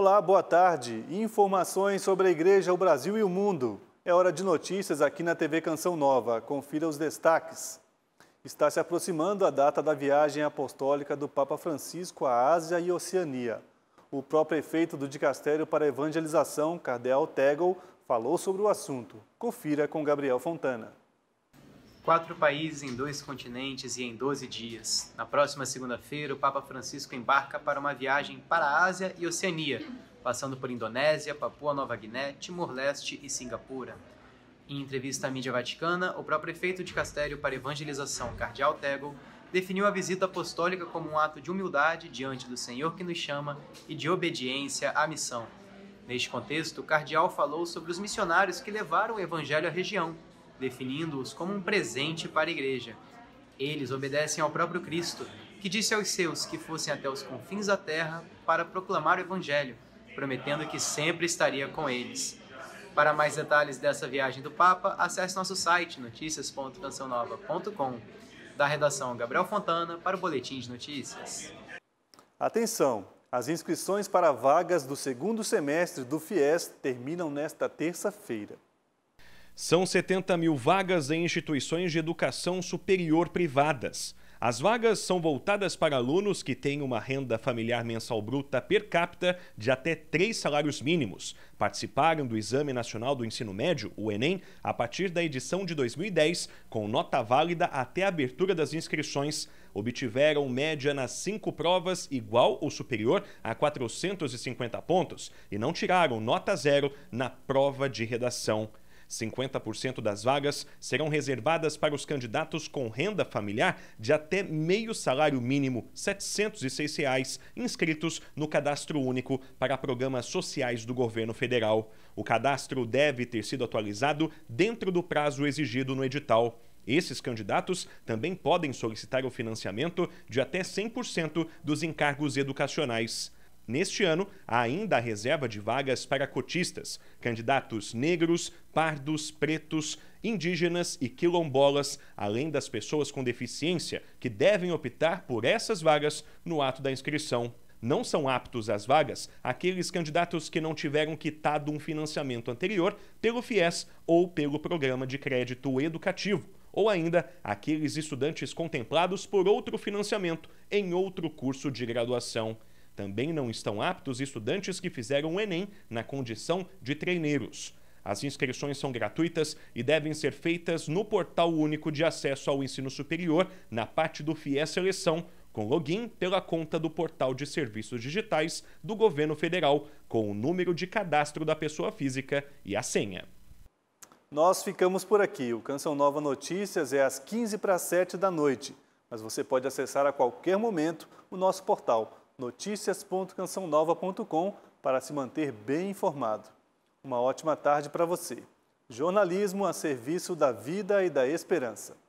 Olá, boa tarde. Informações sobre a Igreja, o Brasil e o mundo. É hora de notícias aqui na TV Canção Nova. Confira os destaques. Está se aproximando a data da viagem apostólica do Papa Francisco à Ásia e Oceania. O próprio efeito do Dicastério para a Evangelização, Cardeal Tegel, falou sobre o assunto. Confira com Gabriel Fontana. Quatro países em dois continentes e em 12 dias. Na próxima segunda-feira, o Papa Francisco embarca para uma viagem para a Ásia e Oceania, passando por Indonésia, Papua Nova Guiné, Timor-Leste e Singapura. Em entrevista à mídia vaticana, o próprio prefeito de Castério para Evangelização, Cardeal Tegel, definiu a visita apostólica como um ato de humildade diante do Senhor que nos chama e de obediência à missão. Neste contexto, o cardeal falou sobre os missionários que levaram o evangelho à região, definindo-os como um presente para a igreja. Eles obedecem ao próprio Cristo, que disse aos seus que fossem até os confins da terra para proclamar o Evangelho, prometendo que sempre estaria com eles. Para mais detalhes dessa viagem do Papa, acesse nosso site noticias.cancionova.com. Da redação Gabriel Fontana para o Boletim de Notícias. Atenção! As inscrições para vagas do segundo semestre do FIES terminam nesta terça-feira. São 70 mil vagas em instituições de educação superior privadas. As vagas são voltadas para alunos que têm uma renda familiar mensal bruta per capita de até três salários mínimos. Participaram do Exame Nacional do Ensino Médio, o Enem, a partir da edição de 2010, com nota válida até a abertura das inscrições. Obtiveram média nas cinco provas igual ou superior a 450 pontos e não tiraram nota zero na prova de redação. 50% das vagas serão reservadas para os candidatos com renda familiar de até meio salário mínimo, R$ 706, reais, inscritos no Cadastro Único para programas sociais do governo federal. O cadastro deve ter sido atualizado dentro do prazo exigido no edital. Esses candidatos também podem solicitar o financiamento de até 100% dos encargos educacionais. Neste ano, ainda há reserva de vagas para cotistas, candidatos negros, pardos, pretos, indígenas e quilombolas, além das pessoas com deficiência, que devem optar por essas vagas no ato da inscrição. Não são aptos às vagas aqueles candidatos que não tiveram quitado um financiamento anterior pelo FIES ou pelo Programa de Crédito Educativo, ou ainda aqueles estudantes contemplados por outro financiamento em outro curso de graduação. Também não estão aptos estudantes que fizeram o Enem na condição de treineiros. As inscrições são gratuitas e devem ser feitas no Portal Único de Acesso ao Ensino Superior, na parte do FIES Seleção, com login pela conta do Portal de Serviços Digitais do Governo Federal, com o número de cadastro da pessoa física e a senha. Nós ficamos por aqui. O Canção Nova Notícias é às 15 para 7 da noite, mas você pode acessar a qualquer momento o nosso portal notícias.cançãonova.com para se manter bem informado. Uma ótima tarde para você. Jornalismo a serviço da vida e da esperança.